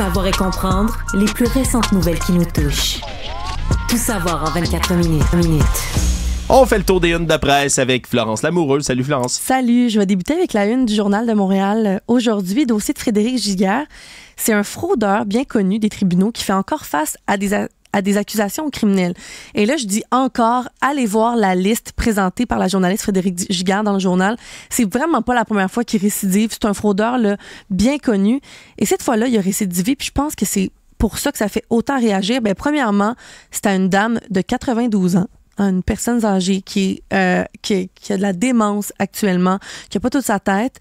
savoir et comprendre les plus récentes nouvelles qui nous touchent. Tout savoir en 24 minutes. On fait le tour des unes de presse avec Florence Lamoureux. Salut Florence. Salut, je vais débuter avec la une du Journal de Montréal. Euh, aujourd'hui, dossier de Frédéric Giguère. C'est un fraudeur bien connu des tribunaux qui fait encore face à des, à des accusations criminelles. Et là, je dis encore, allez voir la liste présentée par la journaliste Frédéric Gigard dans le journal. C'est vraiment pas la première fois qu'il récidive. C'est un fraudeur là, bien connu. Et cette fois-là, il a récidivé. Puis je pense que c'est pour ça que ça fait autant réagir. Bien, premièrement, c'est à une dame de 92 ans une personne âgée qui, euh, qui, a de la démence actuellement, qui n'a pas toute sa tête.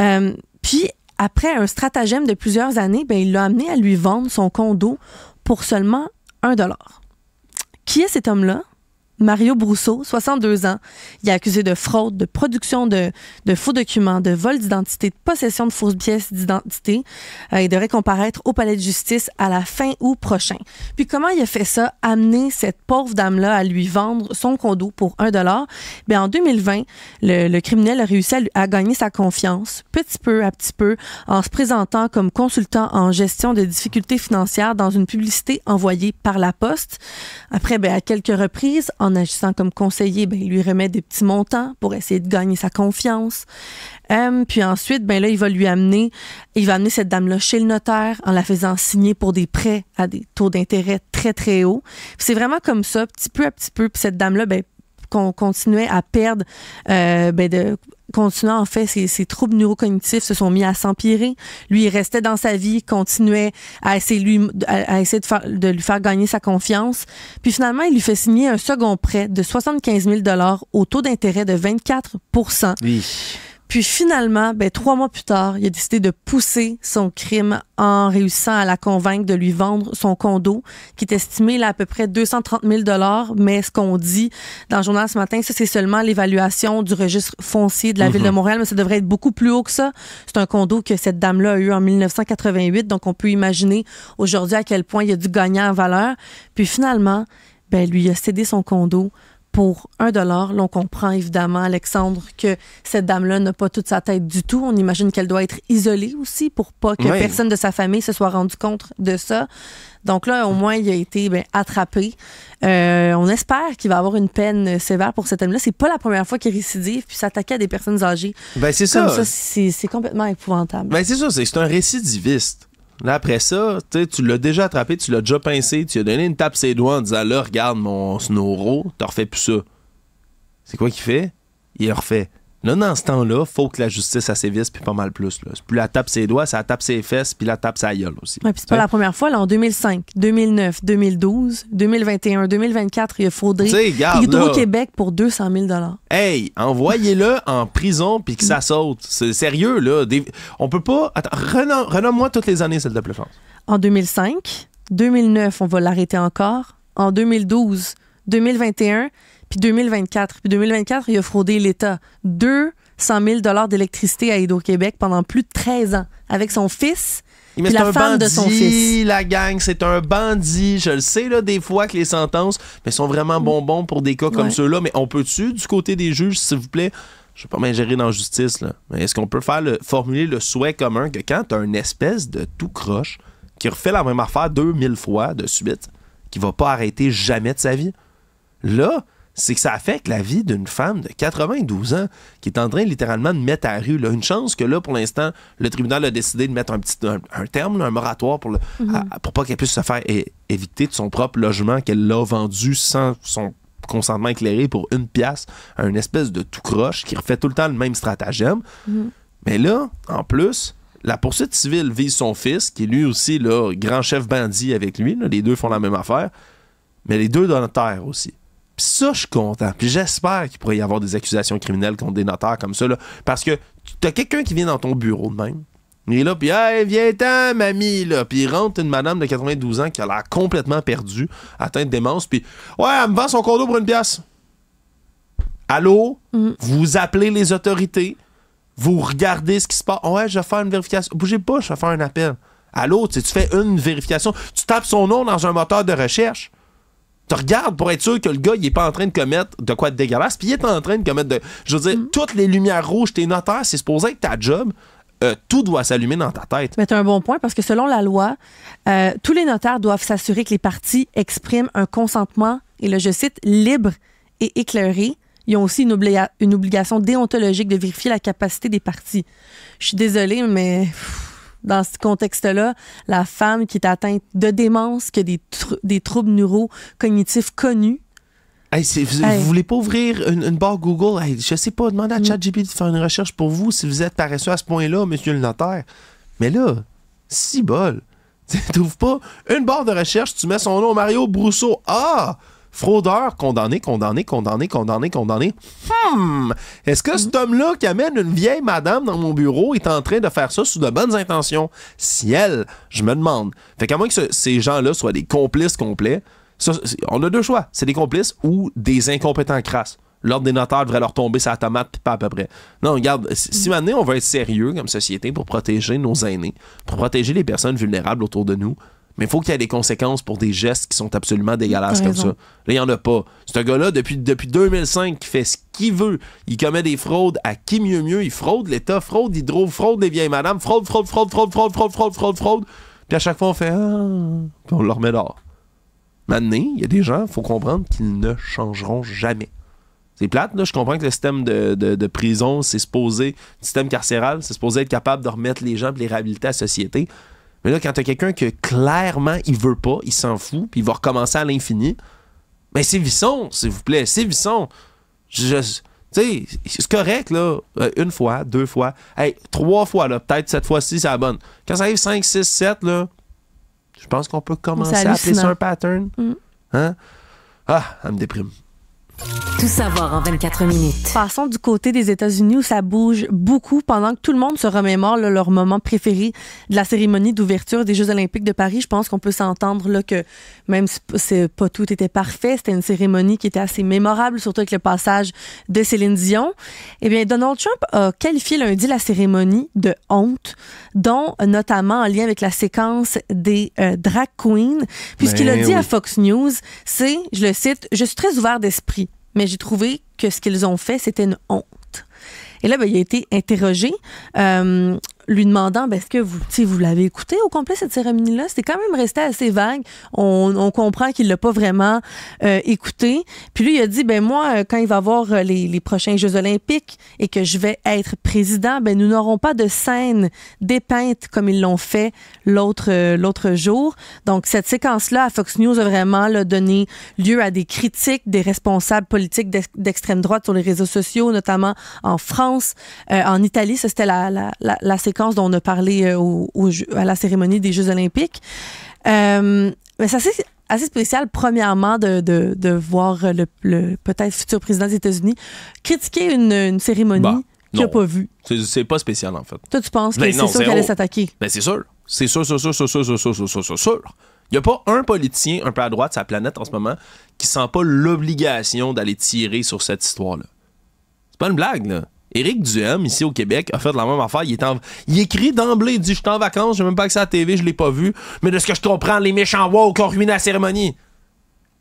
Euh, puis, après un stratagème de plusieurs années, ben, il l'a amené à lui vendre son condo pour seulement dollar. Qui est cet homme-là? Mario Brousseau, 62 ans. Il est accusé de fraude, de production de, faux documents, de vol d'identité, de possession de fausses pièces d'identité. il euh, devrait comparaître au palais de justice à la fin août prochain. Puis comment il a fait ça, amener cette pauvre dame-là à lui vendre son condo pour 1 dollar? Bien, en 2020, le, criminel a réussi à, gagner sa confiance, petit peu à petit peu, en se présentant comme consultant en gestion de difficultés financières dans une publicité envoyée par la poste. Après, bien, à quelques reprises, en en agissant comme conseiller, ben, il lui remet des petits montants pour essayer de gagner sa confiance. Euh, puis ensuite, ben là, il va lui amener, il va amener cette dame-là chez le notaire en la faisant signer pour des prêts à des taux d'intérêt très, très hauts. C'est vraiment comme ça, petit peu à petit peu. cette dame-là, ben, qu'on continuait à perdre, euh, ben, de, continuant en fait ses, troubles neurocognitifs se sont mis à s'empirer. Lui, il restait dans sa vie, continuait à essayer, lui, essayer de, lui faire gagner sa confiance. Puis finalement, il lui fait signer un second prêt de 75 000 au taux d'intérêt de 24 oui. Puis finalement, ben, trois mois plus tard, il a décidé de pousser son crime en réussissant à la convaincre de lui vendre son condo, qui est estimé à peu près 230 000 Mais ce qu'on dit dans le journal ce matin, ça, c'est seulement l'évaluation du registre foncier de la Ville de mhm. Montréal, mais ça devrait être beaucoup plus haut que ça. C'est un condo que cette dame-là a eu en 1988, donc on peut imaginer aujourd'hui à quel point il a dû gagner en valeur. Puis finalement, ben, lui a cédé son condo pour un dollar. L'on comprend évidemment, Alexandre, que cette dame-là n'a pas toute sa tête du tout. On imagine qu'elle doit être isolée aussi pour pas que personne de sa famille se soit rendu compte de ça. Donc là, au moins, il a été ben, attrapé. Euh, on espère qu'il va avoir une peine sévère pour cet homme-là. C'est pas la première fois qu'il récidive puis s'attaquer à des personnes âgées. Ben c'est ça. c'est complètement épouvantable. Ben, c'est ça. C'est un récidiviste. Là, après ça, tu l'as déjà attrapé, tu l'as déjà pincé, tu lui as donné une tape ses doigts en disant Là, regarde mon Snoro, t'as refais plus ça. C'est quoi qu'il fait Il refait. Là, dans ce temps-là, faut que la justice a puis pas mal plus. Là. Plus la tape ses doigts, ça tape ses fesses, puis la tape sa gueule aussi. puis c'est pas la première fois. Là, en 2005, 2009, 2012, 2021, 2024, il a faudré Hydro-Québec pour 200 000 Hey, envoyez-le en prison, puis que ça saute. C'est sérieux, là. On peut pas... Attends, renomme-moi toutes les années, celle de plus En 2005, 2009, on va l'arrêter encore. En 2012, 2021 puis 2024. Puis 2024, il a fraudé l'État. 200 000 d'électricité à Hydro-Québec pendant plus de 13 ans avec son fils. et la femme de son fils. La gang, c'est un bandit. Je le sais, là, des fois que les sentences mais sont vraiment bonbons pour des cas comme ceux-là. Mais on peut-tu, du côté des juges, s'il vous plaît, je ne vais pas m'ingérer dans la justice, là, mais est-ce qu'on peut faire formuler le souhait commun que quand tu as une espèce de tout croche qui refait la même affaire 2000 fois de suite, qui va pas arrêter jamais de sa vie, là, c'est que ça affecte la vie d'une femme de 92 ans qui est en train littéralement de mettre à rue. Là. Une chance que là, pour l'instant, le tribunal a décidé de mettre un petit terme, un moratoire mhm. pour, pas qu'elle puisse se faire éviter de son propre logement qu'elle l'a vendu sans son consentement éclairé pour une pièce à une espèce de tout croche qui refait tout le temps le même stratagème. Mhm. Mais là, en plus, la poursuite civile vise son fils, qui est lui aussi, le grand chef bandit avec lui. les deux font la même affaire. Mais les deux donnent terre aussi. Puis ça, je suis content. Puis j'espère qu'il pourrait y avoir des accusations criminelles contre des notaires comme ça, parce que t'as quelqu'un qui vient dans ton bureau de même. Il est là, puis hey, viens-t'en, mamie, là. Puis il rentre une madame de 92 ans qui a l'air complètement perdue, atteinte de démence, puis ouais, elle me vend son condo pour une pièce. Allô? Mm. Vous appelez les autorités, vous regardez ce qui se passe. Ouais, je vais faire une vérification. Bougez pas, je vais faire un appel. Allô? Tu fais une vérification, tu tapes son nom dans un moteur de recherche tu regardes pour être sûr que le gars, il est pas en train de commettre de quoi de dégueulasse, puis il est en train de commettre de. Je veux dire, mm. toutes les lumières rouges, t'es notaire, c'est supposé être ta job. Euh, tout doit s'allumer dans ta tête. Mais tu un bon point parce que selon la loi, euh, tous les notaires doivent s'assurer que les parties expriment un consentement, et là je cite, libre et éclairé. Ils ont aussi une, obligation déontologique de vérifier la capacité des parties. Je suis désolée, mais dans ce contexte-là, la femme qui est atteinte de démence, qui a des, troubles neurocognitifs connus, vous, voulez pas ouvrir une, barre Google? je sais pas, demandez à mm. ChatGPT de faire une recherche pour vous si vous êtes paresseux à ce point-là, monsieur le notaire. Mais là, si bol. T'ouvres pas une barre de recherche, tu mets son nom, Mario Brousseau. Ah! Fraudeur, condamné, condamné, condamné, condamné, condamné. Hmm, est-ce que cet homme-là qui amène une vieille madame dans mon bureau est en train de faire ça sous de bonnes intentions? Ciel, je me demande. Fait qu'à moins que ces gens-là soient des complices complets, on a deux choix. C'est des complices ou des incompétents crasses. L'ordre des notaires devrait leur tomber sa tomate, pas à peu près. Non, regarde, si mm. maintenant on veut être sérieux comme société pour protéger nos aînés, pour protéger les personnes vulnérables autour de nous, mais il faut qu'il y ait des conséquences pour des gestes qui sont absolument dégueulasses comme ça. Là, il n'y en a pas. C'est un gars-là, depuis, depuis 2005, qui fait ce qu'il veut. Il commet des fraudes à qui mieux mieux. Il fraude l'État, fraude Il Hydro, fraude les vieilles madames, fraude, fraude, fraude, fraude, fraude, fraude, fraude, fraude, fraude. Puis à chaque fois, on fait ah, on leur met dehors. Maintenant, il y a des gens, il faut comprendre qu'ils ne changeront jamais. C'est plate, là. Je comprends que le système de, prison, c'est supposé, le système carcéral, c'est supposé être capable de remettre les gens et les réhabiliter à la société. Mais là, quand t'as quelqu'un que clairement il veut pas, il s'en fout, puis il va recommencer à l'infini, mais ben, c'est Visson, s'il vous plaît, Visson. Tu sais, c'est correct, là, euh, une fois, deux fois, trois fois, là, peut-être cette fois-ci, c'est la bonne. Quand ça arrive 5, 6, 7, là, je pense qu'on peut commencer à appeler ça un pattern. Mm. Hein? Ah, ça me déprime. Tout savoir en 24 minutes. Passons du côté des États-Unis où ça bouge beaucoup pendant que tout le monde se remémore leur moment préféré de la cérémonie d'ouverture des Jeux olympiques de Paris. Je pense qu'on peut s'entendre là que même si c'est pas tout était parfait, c'était une cérémonie qui était assez mémorable, surtout avec le passage de Céline Dion. Eh bien, Donald Trump a qualifié lundi la cérémonie de honte, dont notamment en lien avec la séquence des euh, drag queens. Puisqu'il a ben dit à Fox News, c'est, je le cite, je suis très ouvert d'esprit mais j'ai trouvé que ce qu'ils ont fait, c'était une honte. Et là, ben, il a été interrogé. Euh, lui demandant ben, est-ce que vous, vous l'avez écouté au complet cette cérémonie-là C'était quand même resté assez vague. On, on comprend qu'il l'a pas vraiment euh, écouté. Puis lui, il a dit ben moi, euh, quand il va voir euh, les, les prochains Jeux Olympiques et que je vais être président, ben nous n'aurons pas de scène dépeinte comme ils l'ont fait l'autre l'autre jour. Donc cette séquence-là à Fox News a vraiment donné lieu à des critiques des responsables politiques d'extrême droite sur les réseaux sociaux, notamment en France, en Italie. Ça c'était la, la, la, la séquence dont on a parlé euh, au, à la cérémonie des Jeux olympiques. Euh, mais ça, c'est assez spécial, premièrement, de, de, de voir le, peut-être futur président des États-Unis critiquer une, cérémonie bah, qu'il n'a pas vue. C'est pas spécial, en fait. Toi, tu penses que ben c'est sûr qu'il allait s'attaquer? Ben, c'est sûr. C'est sûr, sûr, c'est sûr, c'est sûr, c'est sûr, sûr. Il n'y a pas un politicien un peu à droite de sa planète en ce moment qui sent pas l'obligation d'aller tirer sur cette histoire-là. C'est pas une blague, là. Éric Duhem, ici au Québec, a fait de la même affaire. Il, écrit d'emblée, il dit Je suis en vacances, j'ai même pas accès à la TV, je l'ai pas vu. Mais de ce que je comprends, les méchants qui ont ruiné la cérémonie.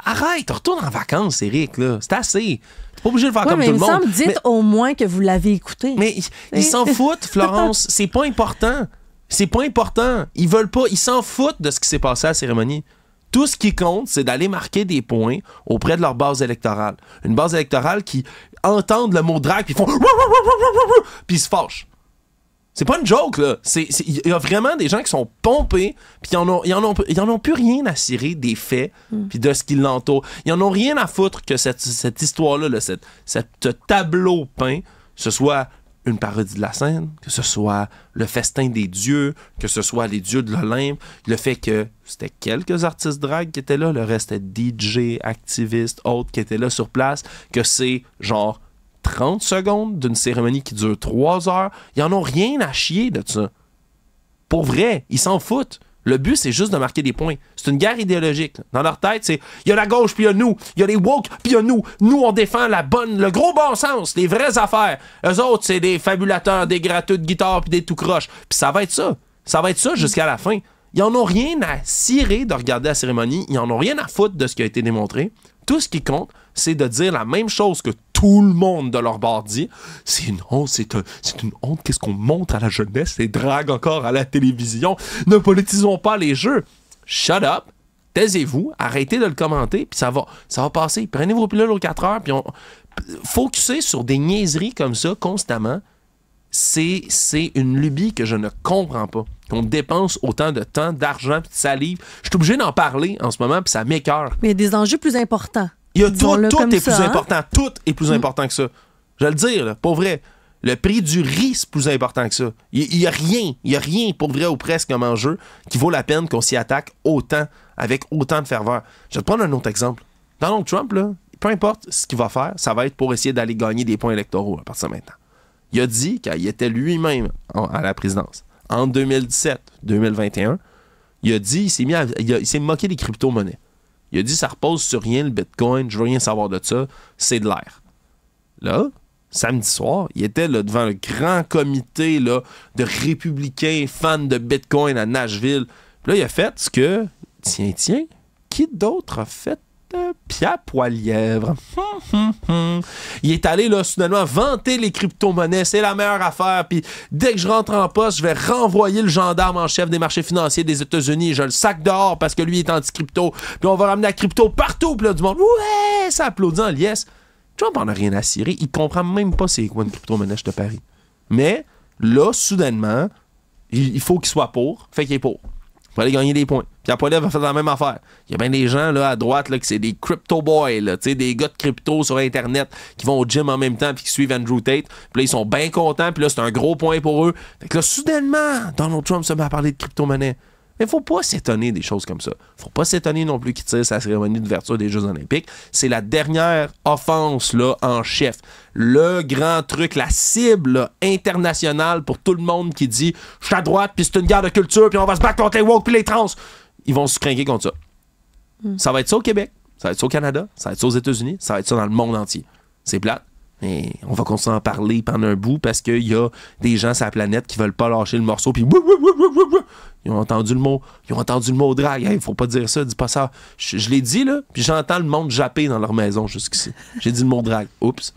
Arrête, retourne en vacances, Éric, là. C'est assez. T'es pas obligé de faire comme tout le monde. Semble, dites au moins que vous l'avez écouté. Mais ils s'en foutent, Florence. C'est pas important. C'est pas important. Ils veulent pas. Ils s'en foutent de ce qui s'est passé à la cérémonie. Tout ce qui compte, c'est d'aller marquer des points auprès de leur base électorale. Une base électorale qui entendent le mot drague, puis font... Puis ils se fâchent. C'est pas une joke, là. Il y a vraiment des gens qui sont pompés, puis ils n'en ont, plus rien à cirer des faits, mm. puis de ce qui l'entoure. Ils n'en ont rien à foutre que cette, histoire-là, ce tableau peint, ce soit une parodie de la scène, que ce soit le festin des dieux, que ce soit les dieux de l'Olympe, le fait que c'était quelques artistes drag qui étaient là, le reste était DJ, activistes, autres qui étaient là sur place, que c'est genre 30 secondes d'une cérémonie qui dure 3 heures. Ils en ont rien à chier de ça. Pour vrai, ils s'en foutent. Le but, c'est juste de marquer des points. C'est une guerre idéologique. Dans leur tête, c'est il y a la gauche, puis il y a nous. Il y a les woke, puis il y a nous. Nous, on défend la bonne, le gros bon sens, les vraies affaires. Eux autres, c'est des fabulateurs, des gratuits de guitare, puis des tout croches. Puis ça va être ça. Ça va être ça jusqu'à la fin. Ils en ont rien à cirer de regarder la cérémonie. Ils en ont rien à foutre de ce qui a été démontré. Tout ce qui compte, c'est de dire la même chose que tout le monde de leur bord dit c'est une honte, c'est une honte, qu'est-ce qu'on montre à la jeunesse, les dragues encore à la télévision, ne politisons pas les jeux. Shut up, taisez-vous, arrêtez de le commenter, puis ça va, ça va passer. Prenez vos pilules aux 4 heures, puis on. Focuser sur des niaiseries comme ça constamment, c'est, une lubie que je ne comprends pas. Qu'on dépense autant de temps, d'argent, de salive. Je suis obligé d'en parler en ce moment, puis ça m'écœure. Mais il y a des enjeux plus importants tout, est plus hein? important. Tout est plus mm. important que ça. Je vais le dire, là, pour vrai. Le prix du riz, c'est plus important que ça. Il n'y a rien, il y a rien pour vrai ou presque comme enjeu qui vaut la peine qu'on s'y attaque autant, avec autant de ferveur. Je vais te prendre un autre exemple. Donald Trump, peu importe ce qu'il va faire, ça va être pour essayer d'aller gagner des points électoraux à partir de maintenant. Il a dit qu'il était lui-même à la présidence, en 2017-2021, il a dit, il s'est moqué des crypto-monnaies. Il a dit ça repose sur rien le Bitcoin, je veux rien savoir de ça, c'est de l'air. Là, samedi soir, il était devant le grand comité là, de républicains fans de Bitcoin à Nashville. Puis là, il a fait ce que, tiens, tiens, qui d'autre a fait Pierre Poilièvre. Il est allé là soudainement vanter les crypto-monnaies, c'est la meilleure affaire. Puis dès que je rentre en poste, je vais renvoyer le gendarme en chef des marchés financiers des États-Unis. Je le sac dehors parce que lui est anti-crypto. Puis on va ramener la crypto partout. Puis là, du monde, ouais, ça applaudit en liesse. Trump en a rien à cirer. Il comprend même pas c'est quoi une crypto-monnaie, je te parie. Mais là, soudainement, il faut qu'il soit pour. Fait qu'il est pour. il faut aller gagner des points. Pierre va faire la même affaire. Il y a bien des gens là, à droite là, qui c'est des crypto boys, là, des gars de crypto sur Internet qui vont au gym en même temps puis qui suivent Andrew Tate. Puis ils sont bien contents. Puis là, c'est un gros point pour eux. Fait que là, soudainement, Donald Trump se met à parler de crypto-monnaie. Mais faut pas s'étonner des choses comme ça. Faut pas s'étonner non plus qu'il tire sa cérémonie d'ouverture des Jeux Olympiques. C'est la dernière offense là, en chef. Le grand truc, la cible internationale pour tout le monde qui dit « Je suis à droite, puis c'est une guerre de culture, puis on va se battre contre les woke puis les trans. » ils vont se craquer contre ça. Hmm. Ça va être ça au Québec, ça va être ça au Canada, ça va être ça aux États-Unis, ça va être ça dans le monde entier. C'est plate. Mais on va continuer à en parler pendant un bout parce qu'il y a des gens sur la planète qui veulent pas lâcher le morceau puis ils ont entendu le mot ils ont entendu le mot drague Il faut pas dire ça dis pas ça je, l'ai dit là puis j'entends le monde japper dans leur maison jusqu'ici j'ai dit le mot drag. oups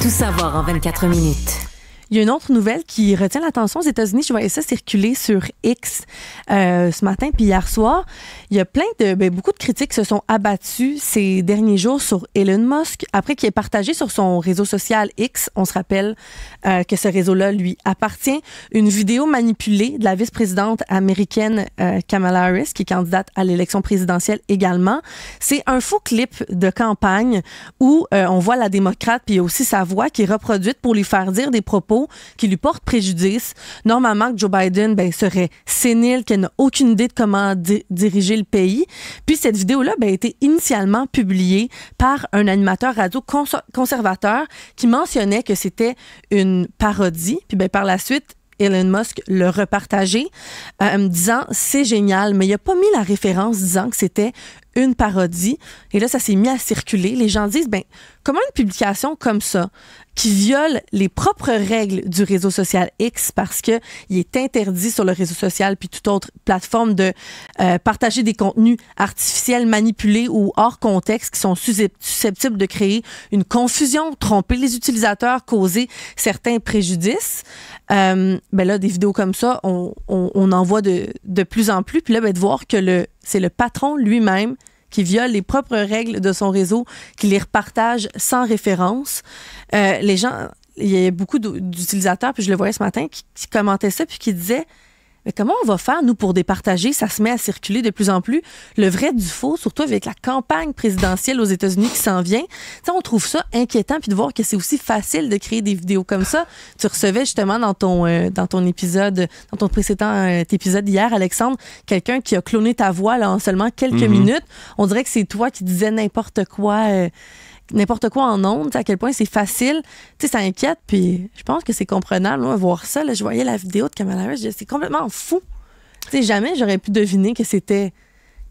tout savoir en 24 minutes il y a une autre nouvelle qui retient l'attention aux États-Unis. Je voyais ça circuler sur X euh, ce matin puis hier soir. Il y a plein de, ben, beaucoup de critiques se sont abattues ces derniers jours sur Elon Musk après qu'il ait partagé sur son réseau social X. On se rappelle euh, que ce réseau-là lui appartient. Une vidéo manipulée de la vice-présidente américaine euh, Kamala Harris, qui est candidate à l'élection présidentielle également. C'est un faux clip de campagne où on voit la démocrate puis aussi sa voix qui est reproduite pour lui faire dire des propos qui lui porte préjudice. Normalement, que Joe Biden ben, serait sénile, qu'elle n'a aucune idée de comment diriger le pays. Puis cette vidéo-là ben, a été initialement publiée par un animateur radio conservateur qui mentionnait que c'était une parodie. Puis ben, par la suite, Elon Musk le repartageait, euh, me disant c'est génial, mais il n'a pas mis la référence disant que c'était une parodie. Et là, ça s'est mis à circuler. Les gens disent, ben, comment une publication comme ça, qui viole les propres règles du réseau social X parce que est interdit sur le réseau social puis toute autre plateforme de euh, partager des contenus artificiels manipulés ou hors contexte qui sont susceptibles de créer une confusion, tromper les utilisateurs, causer certains préjudices. Euh, ben là, des vidéos comme ça, on, on, on en voit de, de, plus en plus. Puis là, ben, de voir que le, c'est le patron lui-même qui viole les propres règles de son réseau, qui les repartage sans référence. Euh, les gens, il y a beaucoup d'utilisateurs, puis je le voyais ce matin, qui, qui commentaient ça, puis qui disaient comment on va faire, nous, pour départager? Ça se met à circuler de plus en plus. Le vrai du faux, surtout avec la campagne présidentielle aux États-Unis qui s'en vient. on trouve ça inquiétant, puis de voir que c'est aussi facile de créer des vidéos comme ça. Tu recevais justement dans ton, euh, dans ton épisode, dans ton précédent euh, épisode hier, Alexandre, quelqu'un qui a cloné ta voix là, en seulement quelques mm-hmm. minutes. On dirait que c'est toi qui disais n'importe quoi. Euh, n'importe quoi en ondes, à quel point c'est facile. Tu sais, ça inquiète, puis je pense que c'est comprenable, moi, voir ça. je voyais la vidéo de Kamala Harris, c'est complètement fou. Tu sais, jamais j'aurais pu deviner que c'était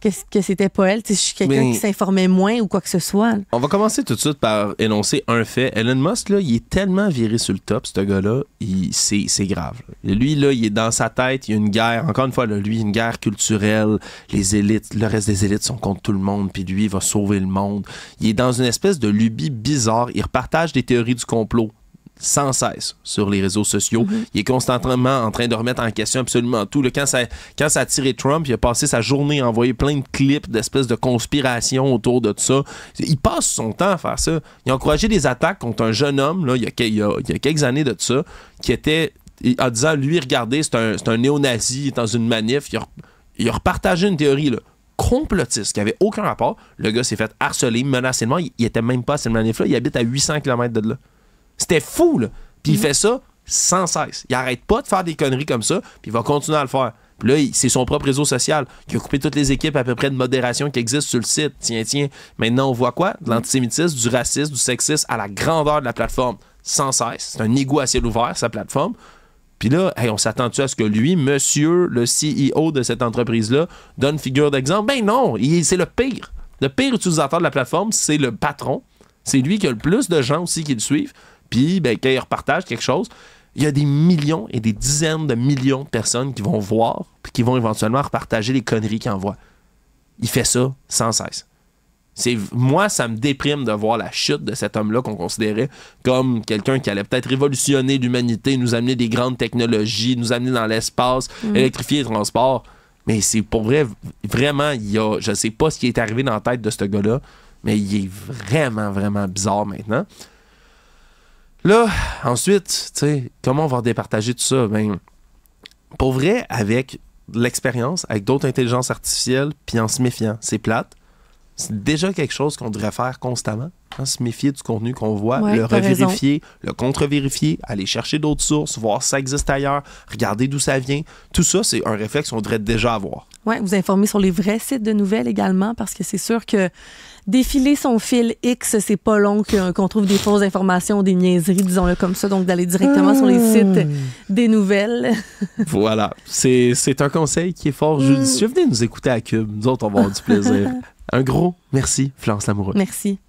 que, c'était pas elle. je suis quelqu'un qui s'informait moins ou quoi que ce soit. On va commencer tout de suite par énoncer un fait. Elon Musk, là, il est tellement viré sur le top, ce gars-là, c'est c'est grave. Lui, là, il est dans sa tête, il y a une guerre, encore une fois, là, lui, une guerre culturelle, les élites, le reste des élites sont contre tout le monde, puis lui, il va sauver le monde. Il est dans une espèce de lubie bizarre, il repartage des théories du complot sans cesse sur les réseaux sociaux. Mhm. Il est constamment en train de remettre en question absolument tout. Le quand, ça, quand ça a tiré Trump, il a passé sa journée à envoyer plein de clips d'espèces de conspiration autour de tout ça. Il passe son temps à faire ça. Il a encouragé des attaques contre un jeune homme, là, il, y a, quelques années de ça, qui était en disant, lui, regardez, c'est un, néo-nazi il est dans une manif. Il a, repartagé une théorie, là, complotiste qui avait aucun rapport. Le gars s'est fait harceler, menacer Il, n'était était même pas à cette manif-là. Il habite à 800 km de là. C'était fou, là. Puis il mhm. fait ça sans cesse. Il arrête pas de faire des conneries comme ça, puis il va continuer à le faire. Puis là, c'est son propre réseau social qui a coupé toutes les équipes à peu près de modération qui existent sur le site. Tiens, tiens. Maintenant, on voit quoi? De l'antisémitisme, du racisme, du sexisme à la grandeur de la plateforme. Sans cesse. C'est un égo à ciel ouvert, sa plateforme. Puis là, on s'attend-tu à ce que lui, monsieur, le CEO de cette entreprise-là, donne figure d'exemple? Ben non, c'est le pire. Le pire utilisateur de la plateforme, c'est le patron. C'est lui qui a le plus de gens aussi qui le suivent. Puis, ben, quand il quelque chose, il y a des millions et des dizaines de millions de personnes qui vont voir, qui vont éventuellement repartager les conneries qu'il envoie. Il fait ça sans cesse. C'est, moi, ça me déprime de voir la chute de cet homme-là qu'on considérait comme quelqu'un qui allait peut-être révolutionner l'humanité, nous amener des grandes technologies, nous amener dans l'espace, mm. électrifier les transports. Mais c'est pour vrai, vraiment, il y a, je sais pas ce qui est arrivé dans la tête de ce gars-là, mais il est vraiment, vraiment bizarre maintenant. Là, ensuite, tu sais, comment on va départager tout ça? Ben, pour vrai, avec l'expérience, avec d'autres intelligences artificielles, puis en se méfiant. C'est plate, c'est déjà quelque chose qu'on devrait faire constamment. Hein, se méfier du contenu qu'on voit, le revérifier, le contre-vérifier, aller chercher d'autres sources, voir si ça existe ailleurs, regarder d'où ça vient. Tout ça, c'est un réflexe qu'on devrait déjà avoir. Oui, vous informer sur les vrais sites de nouvelles également, parce que c'est sûr que défiler son fil X, c'est pas long qu'on trouve des fausses informations, des niaiseries, disons-le comme ça. Donc, d'aller directement sur les hmm. sites des nouvelles. voilà. C'est un conseil qui est fort judicieux. Venez nous écouter à Cube. Nous autres, on va avoir du plaisir. Un gros merci, Florence Lamoureux. Merci.